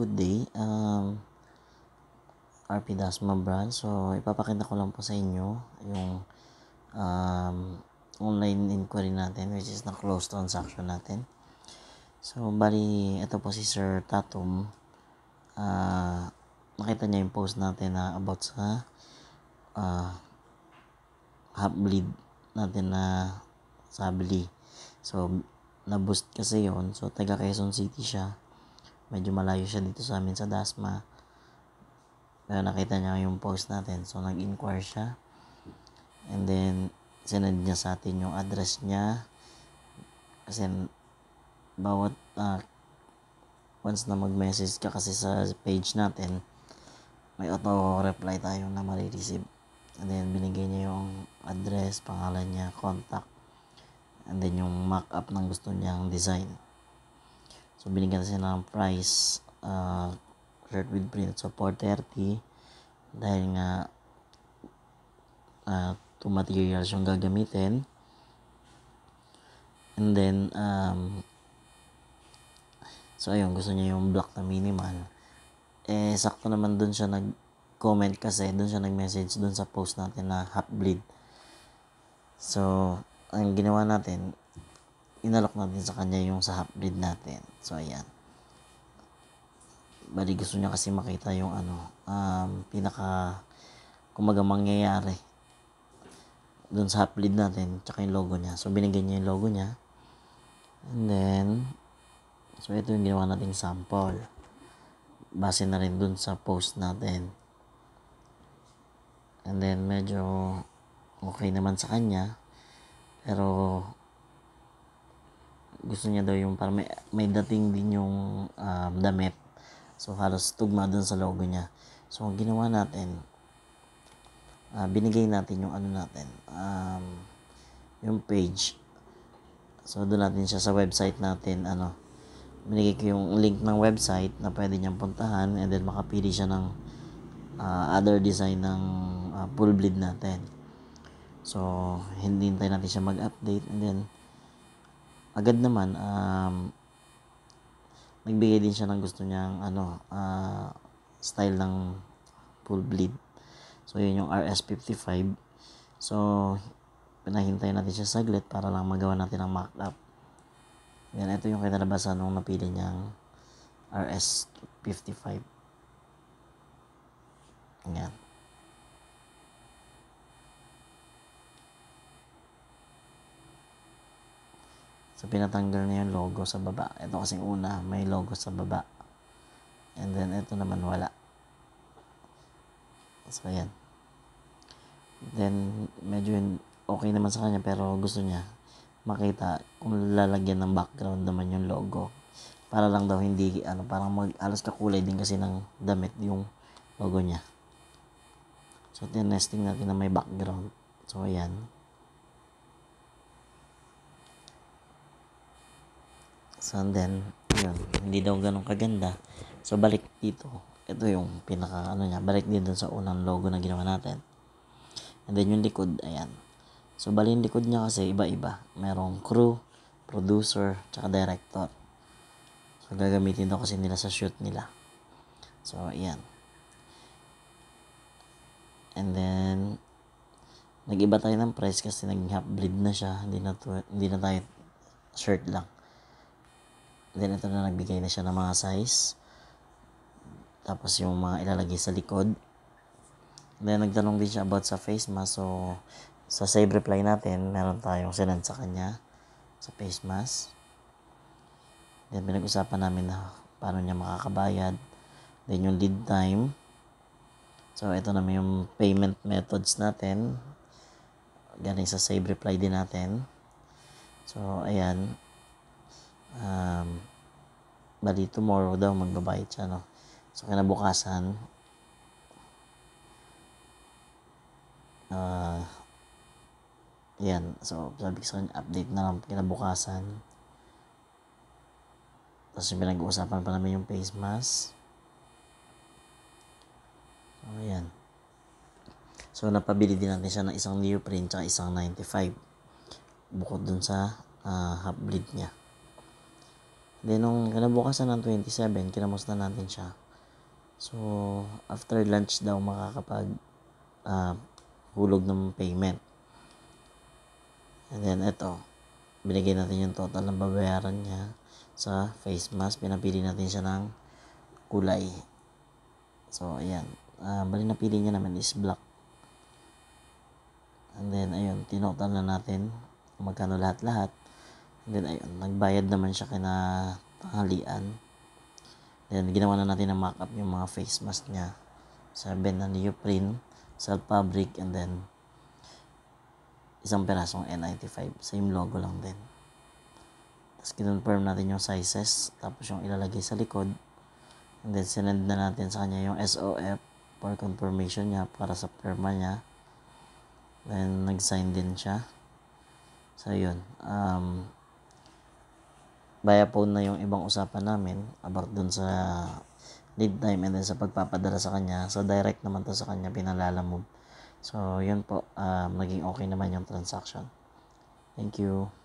good day. Um, RP Dasma brand. So, ipapakita ko lang po sa inyo yung um, online inquiry natin which is na close transaction natin. So, bali, ito po si Sir Tatum. Uh, nakita niya yung post natin na about sa uh, ah, half bleed natin na sabli. So, na-boost kasi yon So, taga Quezon City siya medyo malayo siya dito sa amin sa Dasma. Pero nakita niya yung post natin. So, nag-inquire siya. And then, sinend niya sa atin yung address niya. Kasi, bawat uh, once na mag-message ka kasi sa page natin, may auto-reply tayo na marireceive. And then, binigay niya yung address, pangalan niya, contact, and then yung mock-up ng gusto niyang design. So, binigyan sila ng price uh, ah, shirt with print. So, 430 dahil nga uh, two materials yung gagamitin. And then, um, so ayun, gusto niya yung black na minimal. Eh, sakto naman dun siya nag-comment kasi, dun siya nag-message dun sa post natin na half bleed. So, ang ginawa natin, inalok natin sa kanya yung sa half breed natin. So, ayan. Bali, gusto niya kasi makita yung ano, um, pinaka, kumaga mangyayari dun sa half breed natin, tsaka yung logo niya. So, binigyan niya yung logo niya. And then, so ito yung ginawa nating sample. Base na rin dun sa post natin. And then, medyo okay naman sa kanya. Pero, gusto niya daw yung para may, may dating din yung um, damit. So halos tugma dun sa logo niya. So ang ginawa natin, uh, binigay natin yung ano natin, um, yung page. So doon natin siya sa website natin, ano, binigay ko yung link ng website na pwede niyang puntahan and then makapili siya ng uh, other design ng uh, full bleed natin. So, hintayin natin siya mag-update and then agad naman um, nagbigay din siya ng gusto niyang ano uh, style ng full bleed so yun yung RS55 so pinahintay natin siya saglit para lang magawa natin ang mock-up yan ito yung kinalabasan nung napili niyang RS55 yan So, pinatanggal na yung logo sa baba. Ito kasing una, may logo sa baba. And then, ito naman wala. So, ayan. Then, medyo okay naman sa kanya pero gusto niya makita kung lalagyan ng background naman yung logo. Para lang daw hindi, ano, parang mag-alas kakulay din kasi ng damit yung logo niya. So, tinesting natin na may background. So, ayan. So, then, yun, hindi daw ganun kaganda. So, balik dito. Ito yung pinaka, ano niya, balik dito sa unang logo na ginawa natin. And then, yung likod, ayan. So, bali yung likod niya kasi iba-iba. Merong crew, producer, tsaka director. So, gagamitin daw kasi nila sa shoot nila. So, ayan. And then, nag-iba tayo ng price kasi naging half bleed na siya. Hindi na, to, hindi na tayo shirt lang. Then ito na nagbigay na siya ng mga size. Tapos yung mga ilalagay sa likod. Then nagtanong din siya about sa face mask. So sa save reply natin, meron tayong sinend sa kanya sa face mask. Then pinag-usapan namin na paano niya makakabayad. Then yung lead time. So ito na yung payment methods natin. Galing sa save reply din natin. So ayan, um, bali tomorrow daw magbabayad siya no so kinabukasan uh, yan so sabi ko update na lang kinabukasan tapos yung pinag-uusapan pa namin yung face mask so yan so napabili din natin siya ng isang neoprene tsaka isang 95 bukod dun sa uh, half bleed niya Then, nung kinabukasan ng 27, kinamusta natin siya. So, after lunch daw makakapag uh, hulog ng payment. And then, eto. Binigay natin yung total ng babayaran niya sa face mask. Pinapili natin siya ng kulay. So, ayan. Uh, bali napili niya naman is black. And then, ayun. Tinotal na natin magkano lahat-lahat. Then ayun, nagbayad naman siya kina tanghalian. Then ginawa na natin ng mock-up yung mga face mask niya sa na and Neoprene, self fabric and then isang perasong N95. Same logo lang din. Tapos kinonfirm natin yung sizes tapos yung ilalagay sa likod. And then sinend na natin sa kanya yung SOF for confirmation niya para sa perma niya. Then nag-sign din siya. So yun. Um, via phone na yung ibang usapan namin about dun sa lead time and then sa pagpapadala sa kanya. So, direct naman to sa kanya, mo So, yun po, um, naging okay naman yung transaction. Thank you.